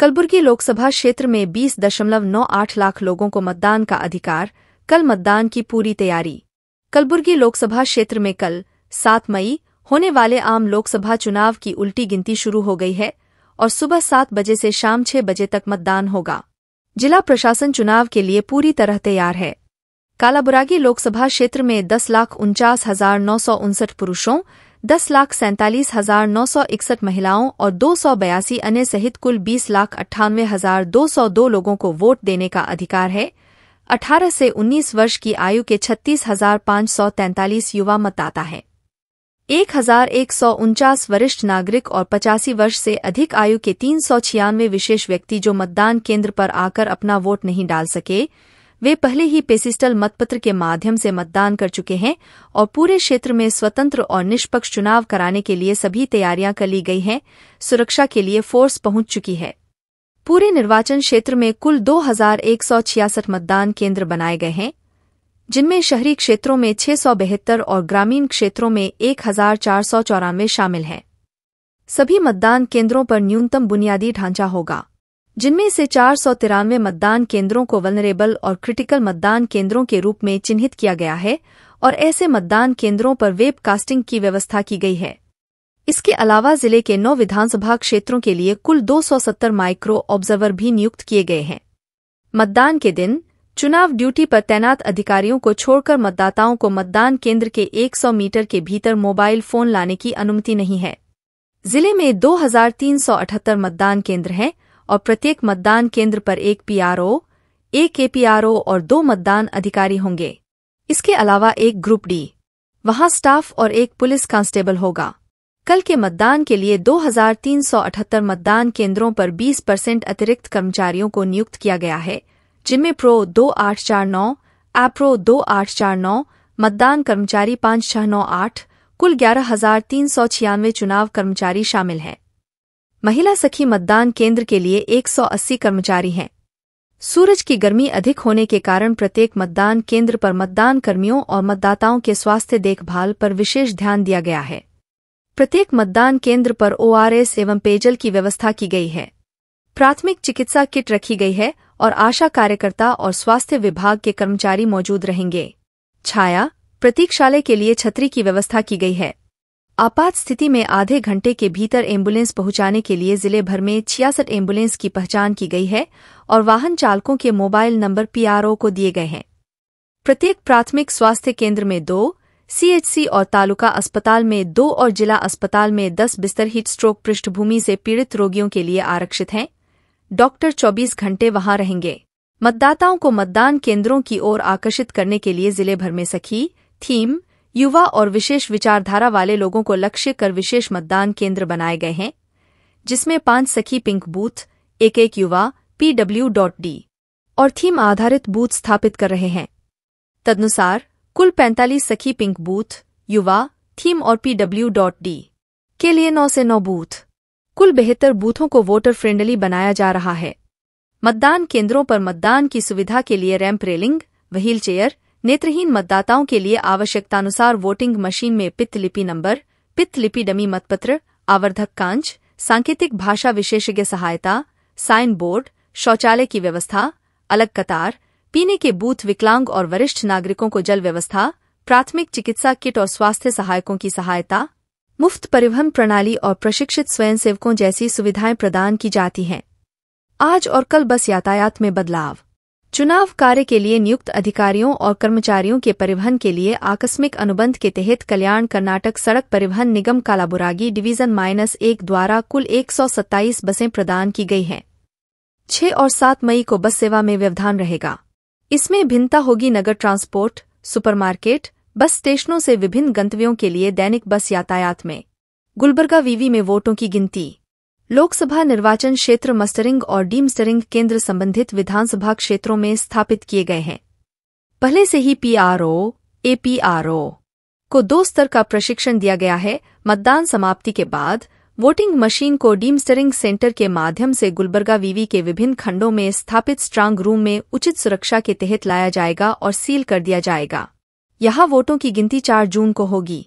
कलबुर्गी लोकसभा क्षेत्र में बीस दशमलव नौ आठ लाख लोगों को मतदान का अधिकार कल मतदान की पूरी तैयारी कलबुर्गी लोकसभा क्षेत्र में कल सात मई होने वाले आम लोकसभा चुनाव की उल्टी गिनती शुरू हो गई है और सुबह सात बजे से शाम छह बजे तक मतदान होगा जिला प्रशासन चुनाव के लिए पूरी तरह तैयार है कालाबुरागी लोकसभा क्षेत्र में दस लाख उनचास हजार नौ सौ उनसठ पुरुषों दस लाख सैंतालीस हजार नौ सौ इकसठ महिलाओं और दो सौ बयासी अन्य सहित कुल बीस लाख अट्ठानवे हजार दो सौ दो लोगों को वोट देने का अधिकार है 18 से 19 वर्ष की आयु के छत्तीस हजार पाँच सौ तैंतालीस युवा मतदाता हैं एक हजार एक सौ उनचास वरिष्ठ नागरिक और पचासी वर्ष से अधिक आयु के तीन सौ छियानवे विशेष व्यक्ति जो मतदान केंद्र पर आकर अपना वोट नहीं डाल सके वे पहले ही पेसिस्टल मतपत्र के माध्यम से मतदान कर चुके हैं और पूरे क्षेत्र में स्वतंत्र और निष्पक्ष चुनाव कराने के लिए सभी तैयारियां कर ली गई हैं सुरक्षा के लिए फोर्स पहुंच चुकी है पूरे निर्वाचन क्षेत्र में कुल 2,166 मतदान केंद्र बनाए गए हैं जिनमें शहरी क्षेत्रों में छह और ग्रामीण क्षेत्रों में एक शामिल हैं सभी मतदान केंद्रों पर न्यूनतम बुनियादी ढांचा होगा जिनमें से चार सौ तिरानवे मतदान केंद्रों को वनरेबल और क्रिटिकल मतदान केंद्रों के रूप में चिन्हित किया गया है और ऐसे मतदान केंद्रों पर वेब कास्टिंग की व्यवस्था की गई है इसके अलावा जिले के नौ विधानसभा क्षेत्रों के लिए कुल 270 माइक्रो ऑब्जर्वर भी नियुक्त किए गए हैं मतदान के दिन चुनाव ड्यूटी पर तैनात अधिकारियों को छोड़कर मतदाताओं को मतदान केंद्र के 100 मीटर के भीतर मोबाइल फोन लाने की अनुमति नहीं है जिले में 2378 मतदान केंद्र हैं और प्रत्येक मतदान केंद्र पर एक पीआरओ, एक एपीआरओ और दो मतदान अधिकारी होंगे इसके अलावा एक ग्रुप डी वहां स्टाफ और एक पुलिस कांस्टेबल होगा कल के मतदान के लिए 2,378 मतदान केंद्रों पर 20 परसेंट अतिरिक्त कर्मचारियों को नियुक्त किया गया है जिनमें प्रो दो आठ चार नौ एप्रो दो आठ चार नौ मतदान कर्मचारी पाँच छह नौ आठ कुल ग्यारह हजार तीन सौ छियानवे चुनाव कर्मचारी शामिल हैं महिला सखी मतदान केंद्र के लिए 180 कर्मचारी हैं सूरज की गर्मी अधिक होने के कारण प्रत्येक मतदान केंद्र पर मतदान कर्मियों और मतदाताओं के स्वास्थ्य देखभाल पर विशेष ध्यान दिया गया है प्रत्येक मतदान केंद्र पर ओआरएस एवं पेयजल की व्यवस्था की गई है प्राथमिक चिकित्सा किट रखी गई है और आशा कार्यकर्ता और स्वास्थ्य विभाग के कर्मचारी मौजूद रहेंगे छाया प्रतीक्षालय के लिए छतरी की व्यवस्था की गई है आपात स्थिति में आधे घंटे के भीतर एम्बुलेंस पहुंचाने के लिए जिले भर में छियासठ एम्बुलेंस की पहचान की गई है और वाहन चालकों के मोबाइल नंबर पीआरओ को दिए गए हैं प्रत्येक प्राथमिक स्वास्थ्य केंद्र में दो सीएचसी और तालुका अस्पताल में दो और जिला अस्पताल में दस बिस्तर हिट स्ट्रोक पृष्ठभूमि से पीड़ित रोगियों के लिए आरक्षित हैं डॉक्टर 24 घंटे वहां रहेंगे मतदाताओं को मतदान केंद्रों की ओर आकर्षित करने के लिए जिले भर में सखी थीम युवा और विशेष विचारधारा वाले लोगों को लक्ष्य कर विशेष मतदान केंद्र बनाए गए हैं जिसमें पांच सखी पिंक बूथ एक एक युवा पीडब्ल्यू डॉट डी और थीम आधारित बूथ स्थापित कर रहे हैं तदनुसार कुल 45 सखी पिंक बूथ युवा थीम और पीडब्ल्यू डॉट डी के लिए नौ से नौ बूथ कुल बेहतर बूथों को वोटर फ्रेंडली बनाया जा रहा है मतदान केंद्रों पर मतदान की सुविधा के लिए रैंप रेलिंग व्हील चेयर नेत्रहीन मतदाताओं के लिए आवश्यकतानुसार वोटिंग मशीन में पित्त लिपि नंबर पित्त लिपि डमी मतपत्र आवर्धक कांच सांकेतिक भाषा विशेषज्ञ सहायता साइन बोर्ड शौचालय की व्यवस्था अलग कतार पीने के बूथ विकलांग और वरिष्ठ नागरिकों को जल व्यवस्था प्राथमिक चिकित्सा किट और स्वास्थ्य सहायकों की सहायता मुफ्त परिवहन प्रणाली और प्रशिक्षित स्वयंसेवकों जैसी सुविधाएं प्रदान की जाती हैं आज और कल बस यातायात में बदलाव चुनाव कार्य के लिए नियुक्त अधिकारियों और कर्मचारियों के परिवहन के लिए आकस्मिक अनुबंध के तहत कल्याण कर्नाटक सड़क परिवहन निगम कालाबुरागी डिवीजन माइनस एक द्वारा कुल 127 बसें प्रदान की गई हैं छह और सात मई को बस सेवा में व्यवधान रहेगा इसमें भिन्नता होगी नगर ट्रांसपोर्ट सुपरमार्केट बस स्टेशनों से विभिन्न गंतव्यों के लिए दैनिक बस यातायात में गुलबर्गा वीवी में वोटों की गिनती लोकसभा निर्वाचन क्षेत्र मस्टरिंग और डीमस्टरिंग केंद्र संबंधित विधानसभा क्षेत्रों में स्थापित किए गए हैं पहले से ही पीआरओ एपीआरओ को दो स्तर का प्रशिक्षण दिया गया है मतदान समाप्ति के बाद वोटिंग मशीन को डीमस्टरिंग सेंटर के माध्यम से गुलबर्गा वीवी के विभिन्न खंडों में स्थापित स्ट्रांग रूम में उचित सुरक्षा के तहत लाया जाएगा और सील कर दिया जाएगा यहाँ वोटों की गिनती चार जून को होगी